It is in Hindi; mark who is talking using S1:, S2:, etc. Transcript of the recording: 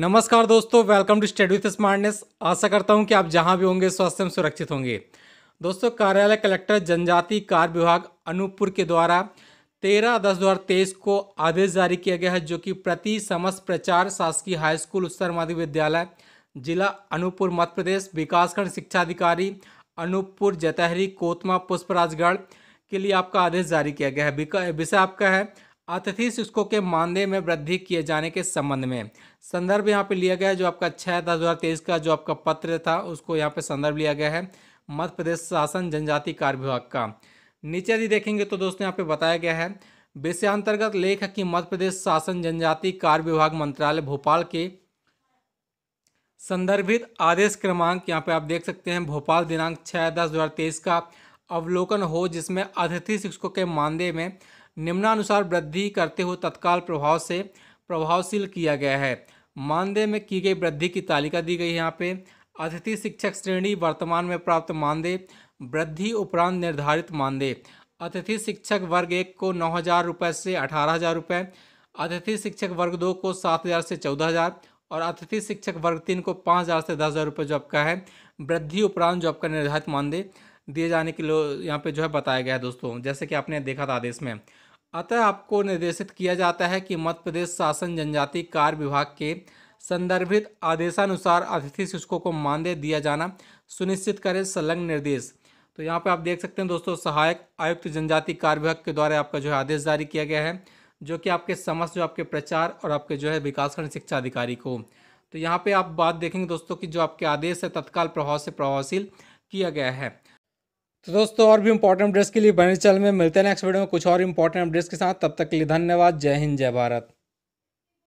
S1: नमस्कार दोस्तों welcome to study with smartness आशा करता हूं कि आप जहां भी होंगे स्वास्थ्य में सुरक्षित होंगे दोस्तों कार्यालय कलेक्टर जनजाति कार्य विभाग अनूपपुर के द्वारा 13 दस दो को आदेश जारी किया गया है जो कि प्रति समस्त प्रचार शासकीय हाई स्कूल उत्तर माध्यमिक विद्यालय जिला अनूपपुर मध्य प्रदेश विकासखंड शिक्षा अधिकारी अनूपपुर जतहरी कोतमा पुष्पराजगढ़ के लिए आपका आदेश जारी किया गया है विषय आपका है अतिथि शिक्षकों के मानदेय में वृद्धि किए जाने के संबंध में संदर्भ यहाँ पे लिया गया है जो आपका छः दस हज़ार तेईस का जो आपका पत्र था उसको यहाँ पे संदर्भ लिया गया है मध्य प्रदेश शासन जनजाति कार्य विभाग का नीचे यदि देखेंगे तो दोस्तों यहाँ पे बताया गया है अंतर्गत लेख है कि मध्य प्रदेश शासन जनजाति कार्य विभाग मंत्रालय भोपाल के संदर्भित आदेश क्रमांक यहाँ पे आप देख सकते हैं भोपाल दिनांक छः दस दो का अवलोकन हो जिसमें अतिथि शिक्षकों के मानदेय में निम्नानुसार वृद्धि करते हुए तत्काल प्रभाव से प्रभावशील किया गया है मानदेय में की गई वृद्धि की तालिका दी गई है यहाँ पे अतिथि शिक्षक श्रेणी वर्तमान में प्राप्त मानदेय वृद्धि उपरांत निर्धारित मानदेय अतिथि शिक्षक वर्ग एक को नौ हज़ार रुपये से अठारह हज़ार रुपये अतिथि शिक्षक वर्ग दो को सात हज़ार से चौदह हज़ार और अतिथि शिक्षक वर्ग तीन को पाँच हज़ार से दस हज़ार रुपये जो आपका है वृद्धि उपरांत जो आपका निर्धारित मानदेय दिए जाने के लिए यहाँ पे जो है बताया गया है दोस्तों जैसे कि आपने देखा था आदेश में अतः आपको निर्देशित किया जाता है कि मध्य प्रदेश शासन जनजाति कार्य विभाग के संदर्भित आदेशानुसार अतिथि शिक्षकों को मानदेय दिया जाना सुनिश्चित करें संलग्न निर्देश तो यहाँ पे आप देख सकते हैं दोस्तों सहायक आयुक्त जनजाति कार्य विभाग के द्वारा आपका जो है आदेश जारी किया गया है जो कि आपके समस्त जो आपके प्रचार और आपके जो है विकासखंड शिक्षा अधिकारी को तो यहाँ पे आप बात देखेंगे दोस्तों कि जो आपके आदेश है तत्काल प्रभाव से प्रभावशील किया गया है तो दोस्तों और भी इंपॉर्टेंट अपडेट्स के लिए बने चैनल में मिलते हैं नेक्स्ट वीडियो में कुछ और इंपॉर्टेंट अपडेट्स के साथ तब तक के लिए धन्यवाद जय हिंद जय भारत